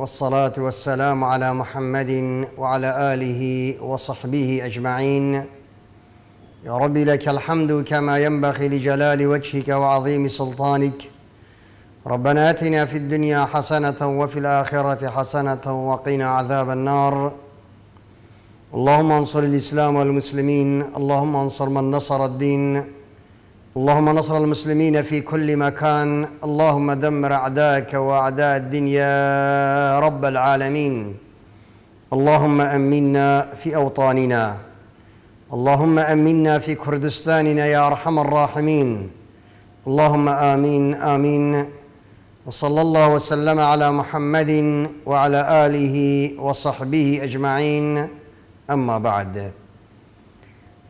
والصلاة والسلام على محمد وعلى آله وصحبه أجمعين يا رب لك الحمد كما ينبغي لجلال وجهك وعظيم سلطانك ربنا آتنا في الدنيا حسنة وفي الآخرة حسنة وقنا عذاب النار اللهم انصر الإسلام والمسلمين اللهم انصر من نصر الدين اللهم نصر المسلمين في كل مكان اللهم دمر أعداءك وأعداء الدنيا يا رب العالمين اللهم أمنا في أوطاننا اللهم أمنا في كردستاننا يا أرحم الراحمين اللهم آمين آمين وصلى الله وسلم على محمد وعلى آله وصحبه أجمعين أما بعد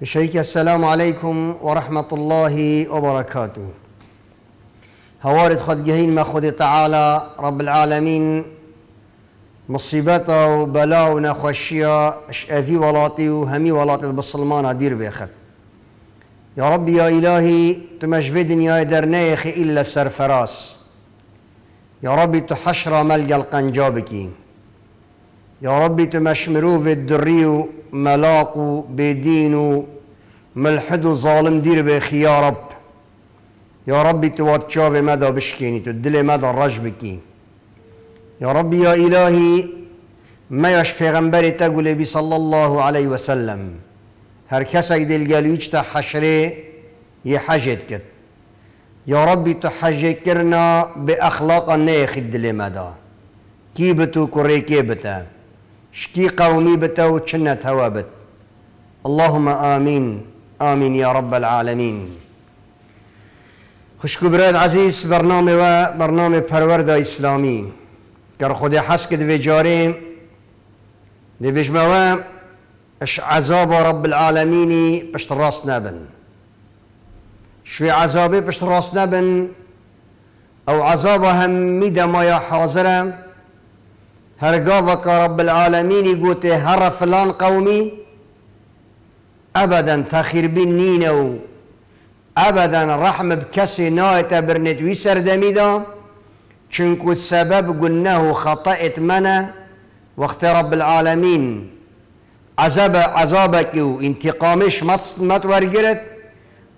بشيك السلام عليكم ورحمة الله وبركاته هوارد خد جهين ما خد تعالى رب العالمين مصيبتا وبلاء ونخوشيا اشافي ولاتي وهمي ولاتي بالصلمان ادير بيخد يا ربي يا إلهي تمجفي دنيا درنيخ إلا السرفراس يا ربي تحشر ملجا القنجابكين يا ربي تمشمرو في الدريو ملاقو بدينو ملحدو ظالم دير بخي يا رب يا ربي في مدى بشكيني تدلي مدى الرجبكي يا ربي يا إلهي ما يش غنبري تقول بي صلى الله عليه وسلم هر كسك دل قالو يجتا حشري يحجد كت يا ربي تحجكرنا بأخلاق النيخ الدلي مدى كيبتو كوري كيبتا قومي بتاو بتە و اللهم آمين آمين يا رب العالمين خشكو براد عزيز خوشک و برێت پرورد اسلامي كر پەروەەردە ئیسلامی گەڕ خودی حەسکە دەبێ اش عذاب رب العالمين العالمینی پشت ڕاست نەبن شوێ عذابێ پشت ڕاست او ئەو عذابە ما يا حاضرە هرگاوك رب العالمين يقول هر فلان قومي أبدا تخير بين نينو أبدا رحم بكسي نايتا برنت ويسر دميدا چنكو السبب قلناه خطأت منا وقت رب العالمين عذاب عذابك وانتقامش ما تورجرت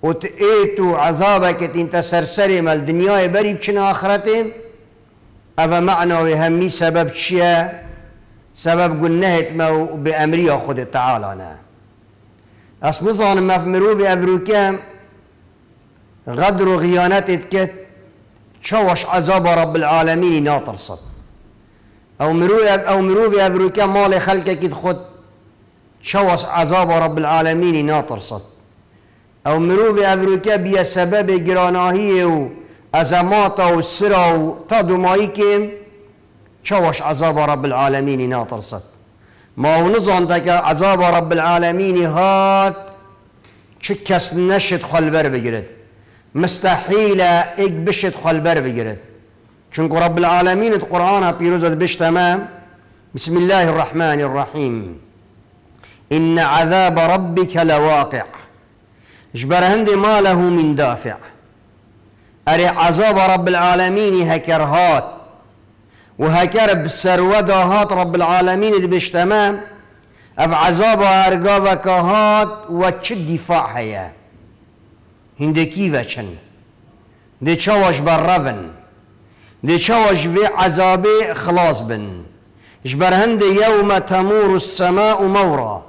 وتأتو عذابك انت سرسري مال دنياي بريب بشنا آخرتي أفا معنى ويهمي سبب شيا سبب قلناهت ما بأمري أخد تعالى أنا أصل نظن ما في مروف أفروكي غدر وغيانات كت شوش عذاب رب العالمين ناطر صد أو مروي أو مروي أفروكا مال خلقك يدخل شوش عذاب رب العالمين ناطر صد أو مروي أفروكا بيا سبب جراناهيه أزماته والسرة تدو ما يكيم شوش عذاب رب العالمين ناطر صد ما هو نظن دك عذاب رب العالمين هات چكس نشد خلبر بگیرد مستحيل اك بشت خلبر بگیرد چونك رب العالمين القرآن بيروزد بش تمام بسم الله الرحمن الرحيم إن عذاب ربك لواقع جبر هندي ما له من دافع اري عذاب رب العالمين هكر هات وهكر بسرودة هات رب العالمين دي تمام اف عذاب ارقابك هات واتش الدفاع هيا كيفا چن دي چواش برفن دي چواش في عذاب خلاص بن جبر هند يوم تمور السماء مورا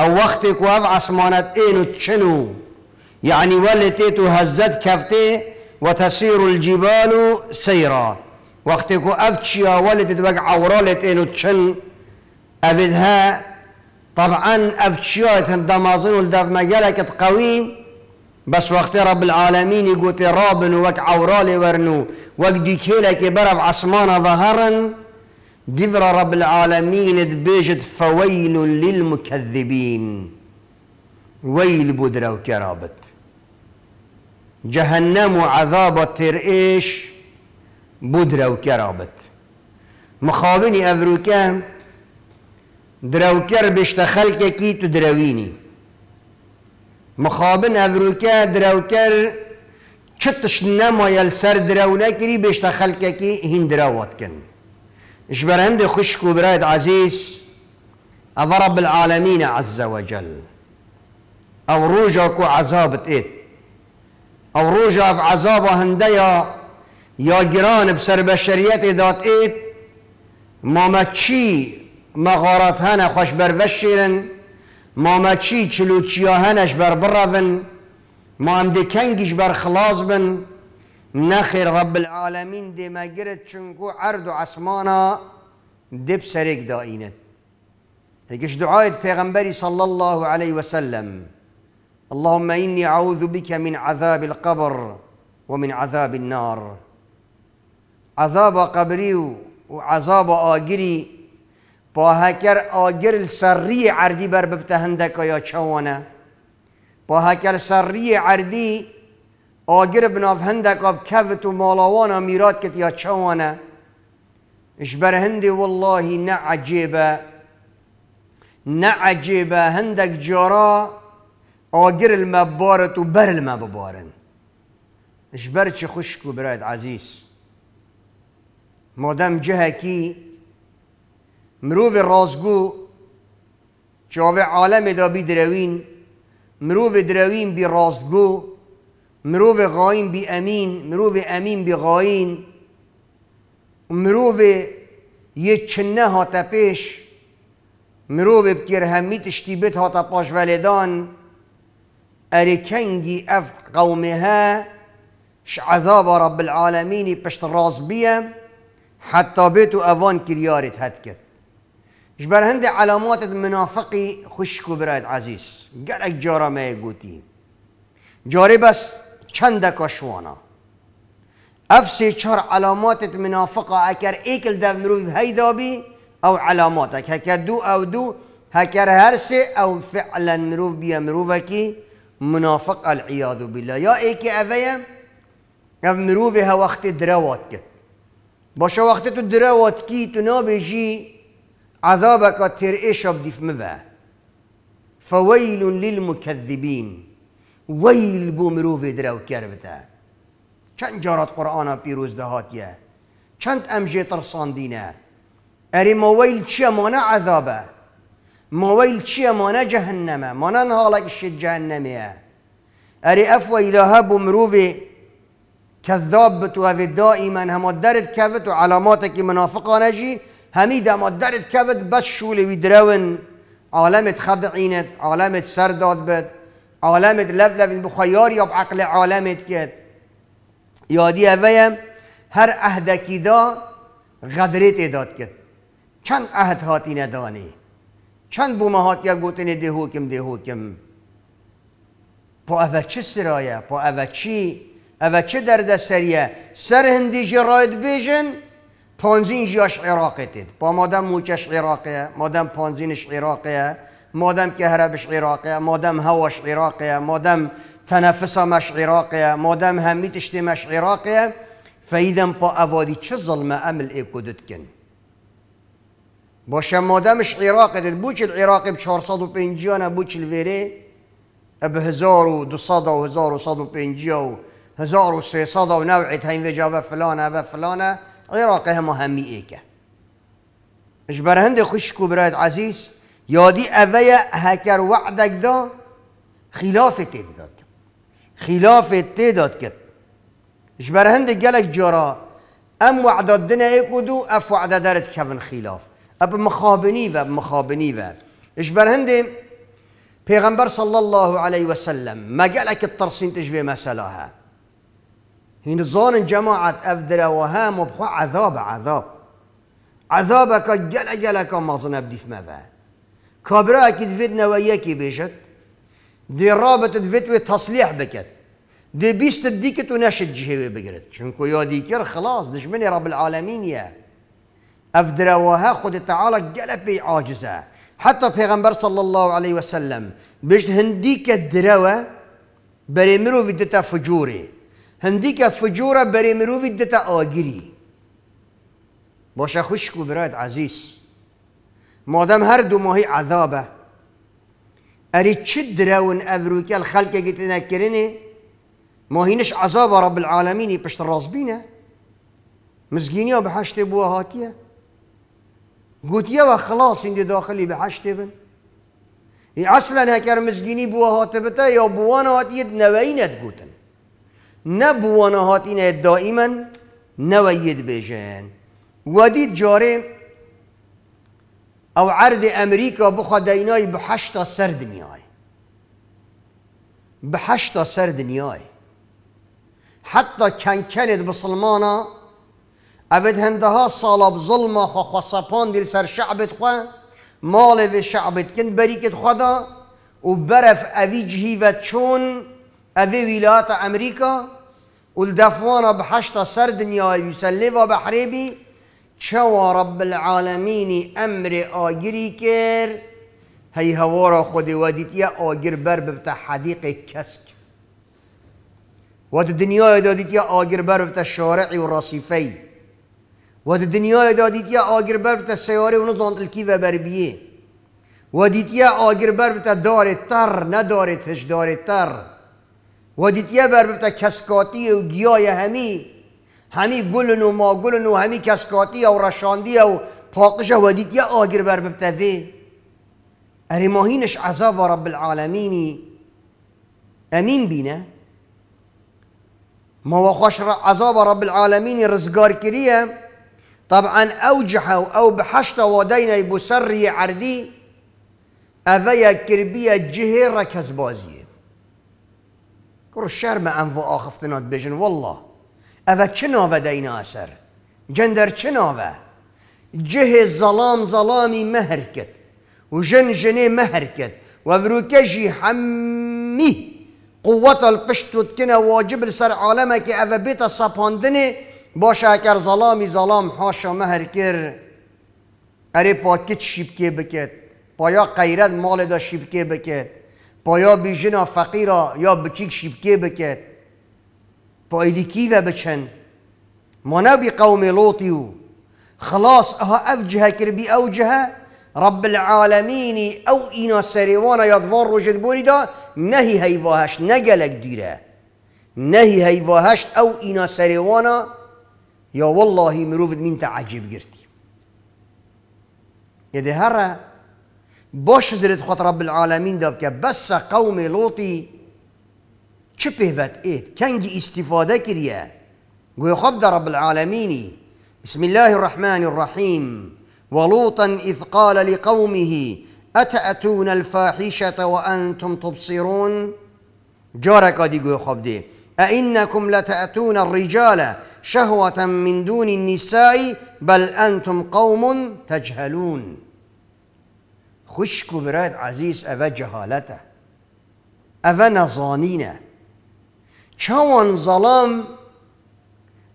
او وقتك وضع عصمانت اينو تشنو يعني ولتيتو هزت كفتي وتسير الجبال سيرا وقتی افتشيا ولدت وگ عورالت انو تشن افدها طبعا تن دمازن والدف مجالك قوي بس وقت رب العالمين يقول رابن وك عورالي ورنو وك ديكيلك برف عصمانا ظهرا دفر رب العالمين تبيجت فويل للمكذبين ويل بدرو وكرابت جهنم و عذابا تر ایش بود رو کرابت افروكا افروکه دروکر بشت خلقه كي تدرويني دروینی مخابن افروکه دروکر چتش نمایل سر درو نکری بشت خلقه كي هين دروات كن اش برند خشک و برایت عزیز او رب عز وجل او روجك عذابت ایت او روجا في عذاب هنده يا جيران بسر بشریت داد ما مامچی مغارت هنه خوش بروش شیرن مامچی چلوچیا هنش بربرافن ما عندي كنجش بر بن نخر رب دي ما جرت شنكو عرض و عصمانا دب سرک دائینت هیچ دعایت صلى الله عليه وسلم اللهم إني أعوذ بك من عذاب القبر ومن عذاب النار عذاب قبري وعذاب آجري با آجر السرية عردي عردی بر ببتهندک یا چوانه با هکر سری عردی آگر بناف هندک آب کفت و مالاوان اش والله نعجيبا نعجيبا هندك عجیبه آگر المە ببارت و بەر بر ببارن چه خوشک و برایت عزیز مادەم جهکی رازگو چاوه عالم دا بی دروین مروو دروین بی رازگو مروو غاین بی امین مروو امین بی غاین مروو یه چنه هاتە مروو بکر همیت اشتیبت ها تپاش ولدان أريكنجي أف قومها ش عذاب رب العالمين پشت الراس بیە حتى بيتو أفان ئەوان کریارت جبر هندي علامات هەندێک علاماتت منافقی عزيز قالك جارة ما گەلێک جاري بس گوتی جارێ بەس چەندە کەشوانە ئەف سێ چار علاماتت منافقە ئەگەر ئێکل دەف علاماتك هكا دو أو دو هكا هرسي أو فعلا مرۆڤ بیە مرۆڤێکی منافق العياذ بالله يا ايك افيا اویم او ها وقت دروات باشا وقت تو دروات کی تو نابجی عذابك ايش ابدي مفا فويل للمكذبين ويل بومرو في دراو كربتا كان جارات قرآن پیروز دهاتیه چند امجه ترساندینه ترصان ما ویل چه مانع عذابه مۆوەیل چییە مانا جەهنەمە مۆنان هەڵێکشت اري افو ئەفوە لە هەبوو مرۆڤێ کەذاب بتوە دائیمان هەمە دەرت کەوت و علاماتێکی منافقانەژی هەمیدا مە دەرت كبت بس شولي درەون عالەمت خدعينت عالەمت سردات بت عالەمت لفلف بخيار بخەیار یا عقل كت کرد یادی هر هەر دا غدرت اداد كت چند عهد هاتين داني چند بومهات یا گوتنی دهوکم دهوکم پا اوچه سرایه پا اوچی اوچه در دستریه سر هندی جراید بیجن پانزین جاش عراقه تید پا مادم موچش عراقه مادم پانزینش عراقه مادم که هربش عراقه مادم هواش عراقه مادم تنفس مش عراقه مادم همیتش مش عراقه فیدم پا اوادی چه ظلمه عمل ای کدد کن باشا مادمش عراق دید بوچ العراق ب 450 بوچ الفيري ب 1200 و 1150 و 1300 و نوعیت هین وجا و فلانه و فلانه عراق هم همی ایکه اجبر هند خشکو برایت عزیز یادی اوه هکر وعدک دا خلاف تعداد کرد خلاف تعداد کرد اجبر هند قالك جرا ام وعدات دنه ایکو دو اف وعده دارت كفن خلاف اب مخابنی و مخابنی و اش برهندي پیغمبر صلی الله علیه و سلم مگلک الترسین تجبه مسئله ها هین زان جماعت افدر و ها عذاب عذاب عذابك جل جلك ما ظنب ديف ما بقى كابرا اكيد فيدنا وياكي بيشت دي رابط فيتوي وتصليح بكت دي بيست ديكت ونشد جهوي بقرت شنكو يا ديكر خلاص مني رب العالمين يا افدرواها خود تعالى قلب عاجزه حتى پیغمبر صلى الله عليه وسلم بيش هنديك دروا بري مرو فيدتا فجوري هنديك فجورة بري مرو فيدتا آجري باشا خوشكو براد عزيز مادام هر دو ماهي عذابه اري چه دراون افروكي الخلق جتنا كرني ماهينش عذاب رب العالمين بشت الرازبينه مزگینی بحشت بوهاتيه قلت يوا خلاص انت داخلي بحشت ابن اصلا هكر مسجيني بو هاتبتا يا بوانا هات هاتيت نوينت قوتن نبوانا هاتينا دائما نويد بيجان وديت جاري او عرض امريكا بخوا ديناي بحشتا سر دنياي بحشتا سر دنياي حتى كان كانت بسلمانا اوید هندها سالا ظلم خو خسپان دل سر شعبت خو مال و شعبت کن بریکت خدا و برف اوی جهی و چون اوی ولایت امریکا و الدفوانا بحشتا سر دنیا و و بی چوا رب العالمین امر آگری کر هی هوارا خود دیت یا آگر بر ببتا حدیق کسک و دنیا دادیت یا آگر بر ببتا شارع و رصیفی و دنیای یا آگر بر بتا سیاره اونو زانتلکی و بر بیه و دیتیا آگر بر بتا داره تر نداره تش داره تر و دیتیا بر بتا کسکاتی و گیای همی همی گل و ما گلن و همی کسکاتی و رشاندی و پاقش و دیتیا آگر بر بتا وی اری ماهینش عذاب رب العالمینی امین بینه ما وخش عذاب رب العالمین رزگار کریه طبعا اوجح او بحشت ودين عردي عردی كربية کربی جهه بازي كرو کرو ما انو آخفتنات بجن والله اذا شنو ناوه دین اثر جندر شنو ناوه جه ظلام ظلامي مهركت وجن جني مهركت وفروكجي حمي قوة و كنا واجب لسر عالمك که بيت بیت باشه اگر ظلامی ظلام حاشا مهر کر اره پاکت شیبکه بکت پایا قیرد مال دا شیبکه بکت پایا بیجنا فقیرا یا بچیک شیبکه بکت پایدی ایدی بچن ما بی قوم لوطیو خلاص اها افجه کر بی اوجه رب العالمین او اینا سریوانا یادوان رو جدبوری دا نهی هیواهش نگلک دیره نهی هیواهشت او اینا سریوانا يا والله مروف من تعجب قرتي يا هر باش زرت خط رب العالمين داب بس قوم شبه چه پهوت كان جي استفاده كريا قوي خب رب العالمين بسم الله الرحمن الرحيم ولوطا اذ قال لقومه اتأتون الفاحشة وأنتم تبصرون جارك ادي قوي خبدي أئنكم لتأتون الرجال شهوة من دون النساء بل أنتم قوم تجهلون خوش کو عزيز أفا جهالته أفا نزانینه چوان ظلام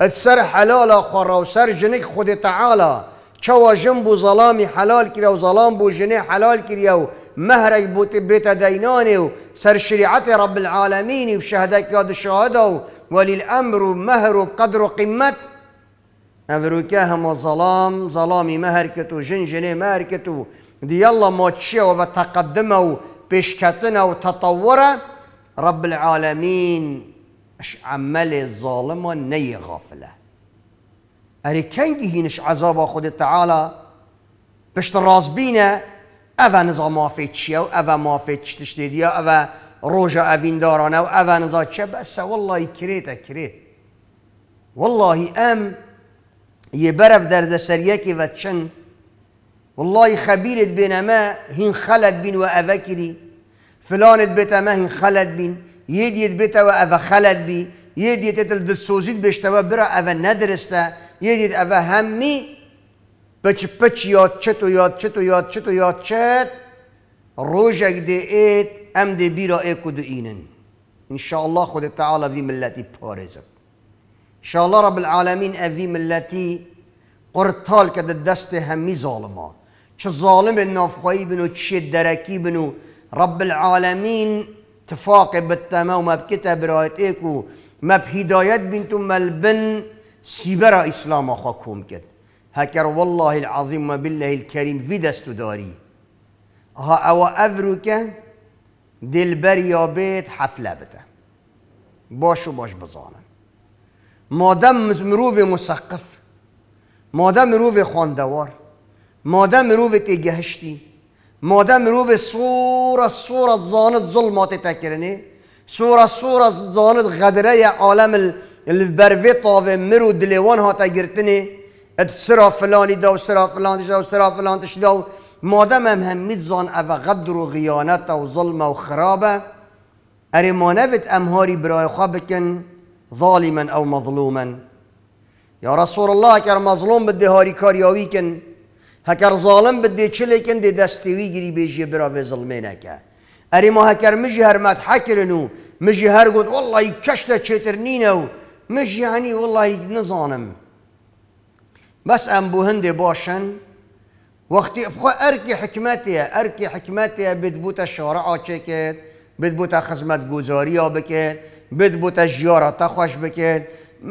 السر حلال خورا و سر جنك خود تعالى چوا جن ظلام حلال کریا و ظلام بو جنه حلال کریا و مهرك بيت دينانه و سر شريعة رب العالمين و شهدک یاد شهده وللأمر مهر قدر قمة أفروكا هم ظلام ظلامی مهر کتو جنجنه مهر کتو دیالا ماتشیه و تقدمه رب العالمين اش عمل الظالمه ني غافله اري كان جهينش عذاب خود تعالى باش تراز بينا اوا نظام ما فيتشيا و اوا ما تشتيديا اوا روجا أفيندارانا وأفانزا شب أسا والله كريت أكريت والله أم يبرف درد سريكي فتشن والله خبيرت بين ما هين خلت بين وأفكري فلانت بيتا ما هين خلت بين يديت بيتا وأفا خلت بي يديت تتل دسوزيت بيشتوا برا أفا ندرستا يديت أفا همي بچ بچ ياد چتو ياد چتو ياد چتو ياد چت روجك دي ايت ام دي بيرا ايكو دو ان شاء الله خد تعالى في تعالی وی ان شاء الله رب العالمين افي ملتی قرطال كد دست همي ظالما چه ظالم نافخوایی بنو چه دركي بنو رب العالمين تفاق بالتما وما بكتاب رايت ايكو ما بهدايات بنتو ملبن سيبرا اسلام اخوكم كد هكر والله العظيم بالله الكريم في دستو داري ها او افروك دلبر بیت حفله بده باش و باش بزانن مادم مروف مسقف مادم مروف خاندوار مادم مروف تیگهشتی مادم مروف سور سورة زاند ظلمات تکرنه سور سورة زاند غدره عالم البروی طاوه مرو دلیوان ها تگرتنه ات سرا فلانی دا و سرا فلانتش دا سرا فلانتش مادم هم همید زان او غدر و غیانت و ظلم و خرابه اره ما نوید امهاری برای خواه بکن ظالمن او مظلومن یا رسول الله اگر مظلوم بده هاری کاریاوی کن هکر ظالم بده چلی کن ده دستیوی گری بیجی براوی ظلمه نکه اره ما هکر مجی هر نو. مجی هر گود والله کشت چتر نینو مجی هنی والله نزانم بس ام بو باشن وقتی بخوا ارکی حکمتیه ارکی حکمتیه بد بوتا شارع کرد، بد بوتا خدمت گذاری ها بکید بد بوتا جیارا خوش بکرد،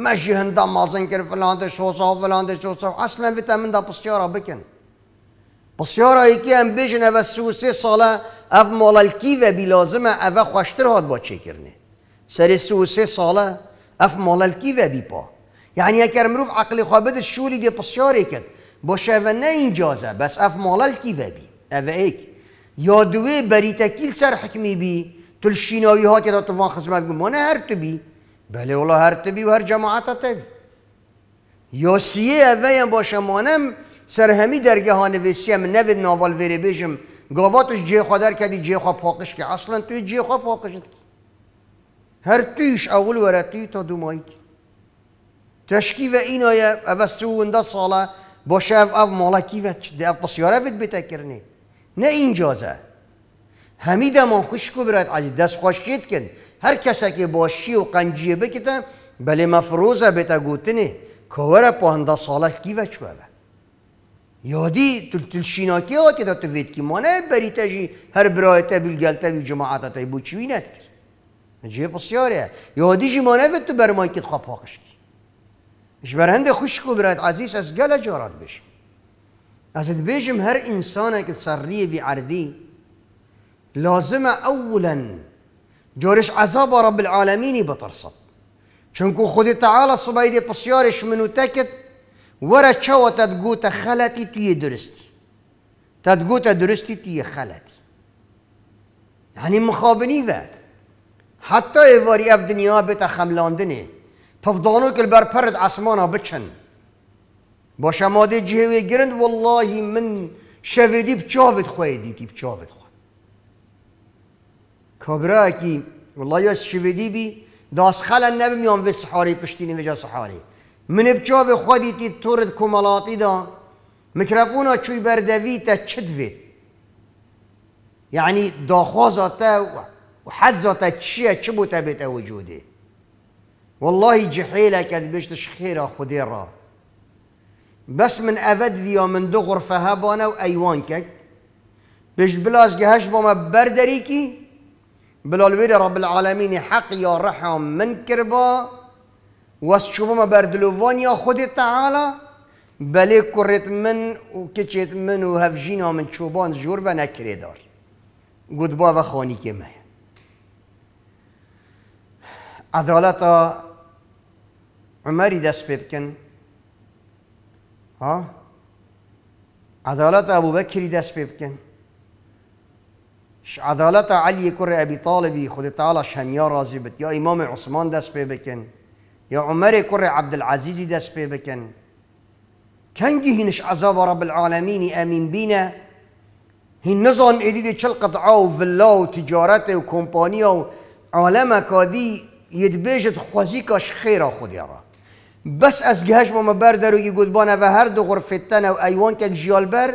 مشی هندا مازن کرد فلان ده شوسا و فلان ده شوسا اصلا ویتامین دا پسیارا بکن پسیارا یکی هم ام و سوسی ساله اف مالالکی و بی لازمه او خوشتر هاد با چه کرنه سر سوسی ساله اف مالالکی و بی پا یعنی اگر مروف عقل خوابد شولی دی پسیاری کرد باشه و نه این بس اف مالل کی و بی او ایک یادوی بری تکیل سر حکمی بی تل شیناوی که را توان خدمت بی مانه هر تو بی بله اولا هر تو بی و هر جماعت تو بی یا سیه اویم باشه مانم سر همی درگهان ویسی هم نوید ناوال ویره بیشم گاواتش جه خادر کردی جی خواه پاکش که اصلا توی جی خواه پاکشت. که هر تویش اول ورد توی تا دومایی تشکی و این آیه ساله باشه او مالا و پسیاره او بیتا بتکرنی نه اینجازه همی دمان خوش کو برد از دست خوشید کن هر کسی که باشی و قنجیه بکتن بله مفروضه بتا گوتنی کوره پانده ساله چوه با. یادی تل تل شیناکی ها که تو وید که مانه بری تجی هر برایتا بلگلتا و جماعتا تای بوچوی پسیاره یادی جی مانه وید تو برمایی که خواب پاکش کی جبرند خوش خشک و عزیز از گل جارات بش از بیجم هر انسانه که سریه بی عردی لازمه اولا جورش عذاب رب العالمینی چون چونکو خود تعالی صبایدی پسیارش منو تکت ورا چوا تدگوت خلطی توی درستی تدگوت درستی توی خلطی یعنی مخابنی و حتی ایواری اف دنیا بیت خملاندنه پفدانو کل بر پرد عصمانا بچن با دی جهوی گرند والله من شویدی بچاوید خواهی دیتی بچاوید خواه کابرا اکی والله یا شویدی بی داس خلا نبی وی و سحاری پشتینی وجا سحاری من بچاوی خودی تی تورد کمالاتی دا مکرافونا چوی بردوی تا چدوید یعنی داخوازا تا و حزا تا چیه چه بوتا بیتا وجوده والله جحيلة كذ بيشتش خيرة خديرة بس من أفد فيا من دغر غرفة هبانا وأيوان كك بيش بلاش جهش بوما بردريكي ويري رب العالمين حق يا رحم من كربا وشو بما بردلوفان يا خدي تعالى بلي كرت من وكتشت من وهفجينا من شوبان جور بنا كريدار قد بابا خاني كمه عدالتا عمەری دەست پێ بکەن عدالەت ئابووبەکری دەست پێ بکەن عدالەت علی کوڕی ئەبی تاالبی خودی تاالە شەمیا ڕازی بت یا ئیمامی عوسمان دەست پێ بکەن یا عمەری کوڕی عەبدعزیزی دەست پێ بکەن کەنگی هینش عذاب رب العالمینی ئەمین بینە هین نزان ئیدیدی چل قطعا و ڤلا و تجارەتێ و کۆمپانیا و عالەمە کادی یدبێژت خوازی کاش خێرا خودیاڕە بس از گهش ما بردر و گی گودبانه و هر دو غرفتن و ایوان که جیال بر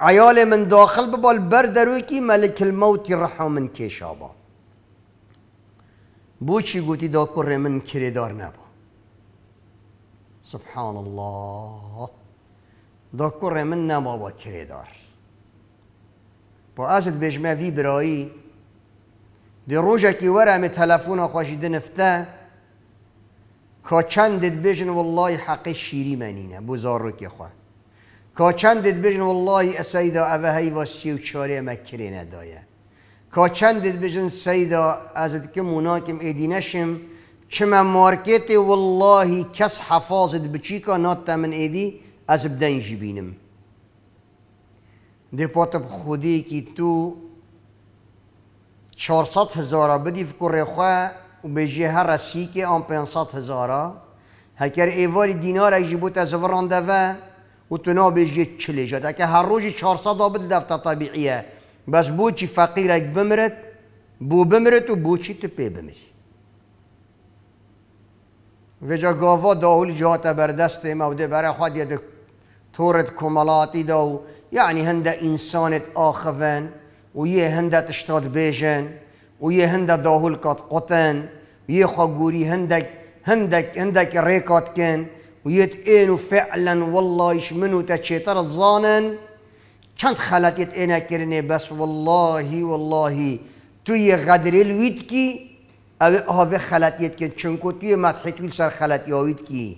عیال من داخل ببال بردر و کی ملک الموت رحم من کشابا بو چی گوتی دا کر من کردار نبا سبحان الله دا کر من نبا با کردار با ازت بجمه ما وی برایی دی روژه که ورم تلفون خوشی دنفته کاچندت بجن والله حق شیری منینه که خواه کاچندت بجن والله اسیدا اوه هی واسی و چاره مکره ندایه دید بجن سیدا از که مناکم ایدینشم من مارکت والله کس حفاظت بچی که ناتا من ایدی از بدنجی بینم ده پاتب خودی که تو 400 هزار بدی فکر خواه و به que که آن پینصد هزارا، هکر ایواری دینار اگه بود از ورانده و تو به یه چلی جد اکه هر چار 400 آبد دفتر طبیعیه بس بو چی فقیر بمرد بو بمرد و بو چی تو پی بمری و جا گاوا داهول بر بردست ما و ده برای یه تورت کمالاتی دا و یعنی هنده انسانت آخوان و یه هنده تشتاد بیجن ويا هندا داهول كات قطان ويا خجوري هندك هندك هندك ريكات كان ويتقينوا فعلا والله منو تشيطر زانن چند خلات يتقينا كرني بس والله والله توي غدري الويتكي او هاو خلات يتكن چنكو توي مدحي توي سر خلات ياويتكي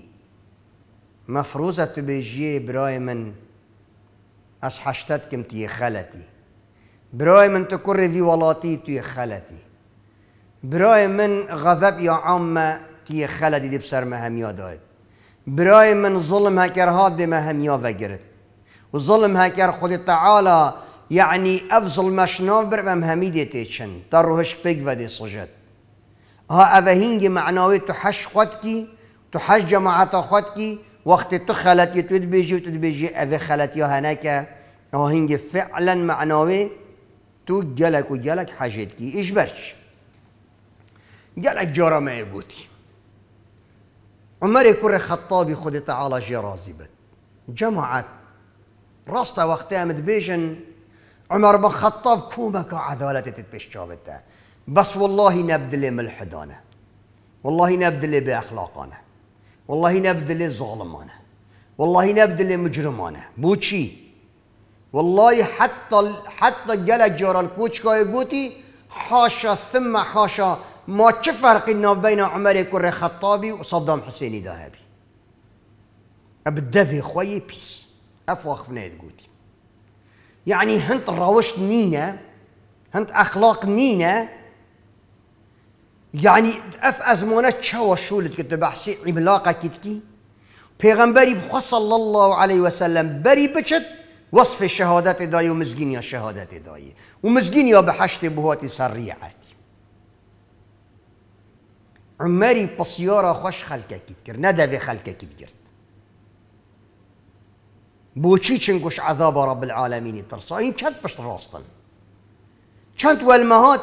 مفروضة تبيجي براي من از حشتات كم تي خلتي براي من تكر في ولاتی توی خلتي براي من غضب يا عامة توی خلتي دي بسر مهم يادايد براي من ظلم هكر هادي مهم يا و وظلم هکر خود تعالى يعني افضل مشناف بر چن دي تيشن پیگ بيك دی سجد ها خود کی تحش حش جماعت خود کی وقت تخلت يتود بيجي وتود بیجی اوه خلت يا هناك ها هنجي فعلا معناوی تو گلک و گلک حجت کی ایش برچ گلک جارمه بودی عمر کر خطابی خود تعالی جرازی بد جماعت راست وقت امد بیشن عمر بن خطاب كومك عدالته تتبشجابته بس والله نبدل ملحدانه والله نبدل بأخلاقانه والله نبدل ظالمانه والله نبدل مجرمانه چی؟ والله حتى حتى جلت الكوتش كاي قوتي حاشا ثم حاشا ما تفرق بين عمر کر خطابي وصدام حسين ذهبي أبدأ خوي بيس دفی خوی پیس جوتي قوتي يعني هنت روشت نينا هنت اخلاق نينا يعني اف ازمانه شو شولت كنت بحسي عملاقه كتكي بيغمبري بخص صلى الله عليه وسلم بري بشت وصف الشهادات داي ومزجين يا شهادات داي ومزجين يا بحشت بهوتي سريعتي عمري بسيارة خوش خلقك كتكر ندى خلقك كتكر بوچی چنگوش عذاب رب العالمين ترسا این چند پشت راستن چەند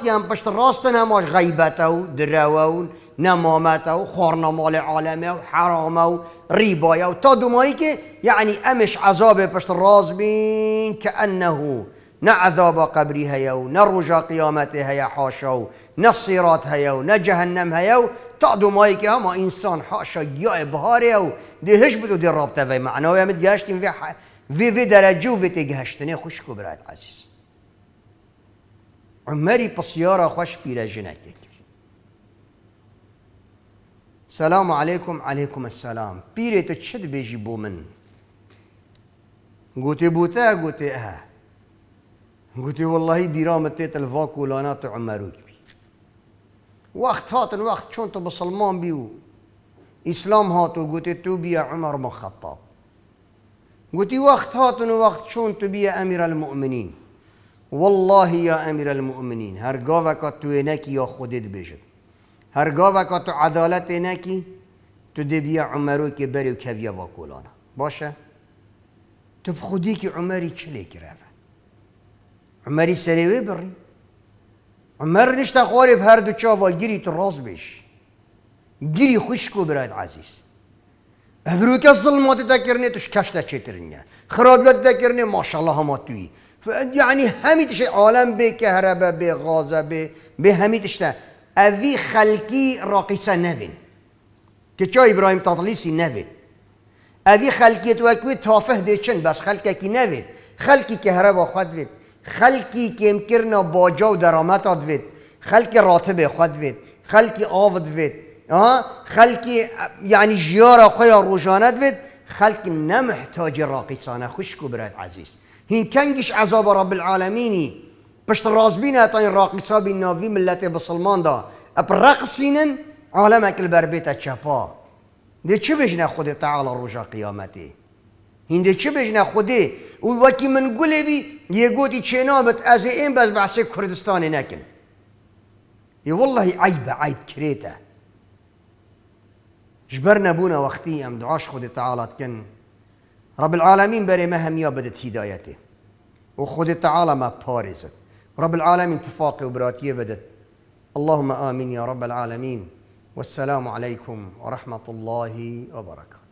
هم پشت ڕاستە نەماش غەیبەتە و درەوە و نەمامەتە و خۆڕنەماڵی عالم او حرام او ریبای او تا که یعنی امش عذاب پشت راز بین که انه نه عذاب قبری هەیە او نه ڕژا قیامەتی هەیە حاشا صیرات نەسیرات او نه جهنم هەیە او تا که هەما انسان حاشا گیاه بهارێ او دهش بدو و دی ڕابتەوەی معناوەمت گەشتین وێ دەرەجی و وێتی گەشتنێ خوشک و برات عزیز. عمري بسيارة خوش خۆش جناتك سلام عليكم عليكم السلام بيري تشد بيجي بێژی من قوتي بوتا قوتي ئە گوتێ والله بیرامە تێتە الڤاک لانات عمرو بی وەخت هاتن وەخت شون تو بسلمان بيو اسلام هاتو هات تو بيا عمر مەخەتاب گوتی وەخت هاتن و شون چۆن تو بيا امير المؤمنين والله یا امیر المؤمنین هرگاه وقت تو نکی یا خودت بجد هرگاه وقت تو عدالت نکی تو دی بیا عمرو که بری و کویا باشه تو خودی که عمری چلی کرده عمری سریوی بری عمر نشتا خوری هر دو چاوا و گیری تو راز بش. گیری خوشکو برایت عزیز افروکه ظلمات دکرنه، توش کشتا چترنه خرابیات دکرنه، ماشاءالله همه تویی يعني هميت شيء عالم بكهرباء کهربا به غازه به به همید شد اوی خلکی راقیسه نوین که چا ابراهیم تطلیسی نوید اوی تافه دیچن بس خلقه كي نوید خلقي کهربا خد وید خلقي كيم كرنا باجا و درامت خلقي خلکی راتب خود وید خلکی آود وید آه؟ خلقي يعني جیار خویا روزانه دوید خلقي نمحتاج راقیسانه خوش کو عزيز هین كنجش عذاب رب العالميني پشت رازبین اتانی الراقصة بین ناوی ملت بسلمان دا اب رقصینن عالمك البربيتة تشابا دي چه بجنا خود رجا قيامتي قیامتی دي چه بجنا خوده و من قولي بي یه گوتی چه نابت از این بس بحسي كردستاني نکن اي والله عيب عيب كريتا جبرنا بونا وقتي ام دعاش خود تعالى تكن رب العالمين بري مهم بدت هدايته وخذ تعالى ما بارزت رب العالمين اتفاقي وبراتيه بدت اللهم آمين يا رب العالمين والسلام عليكم ورحمة الله وبركاته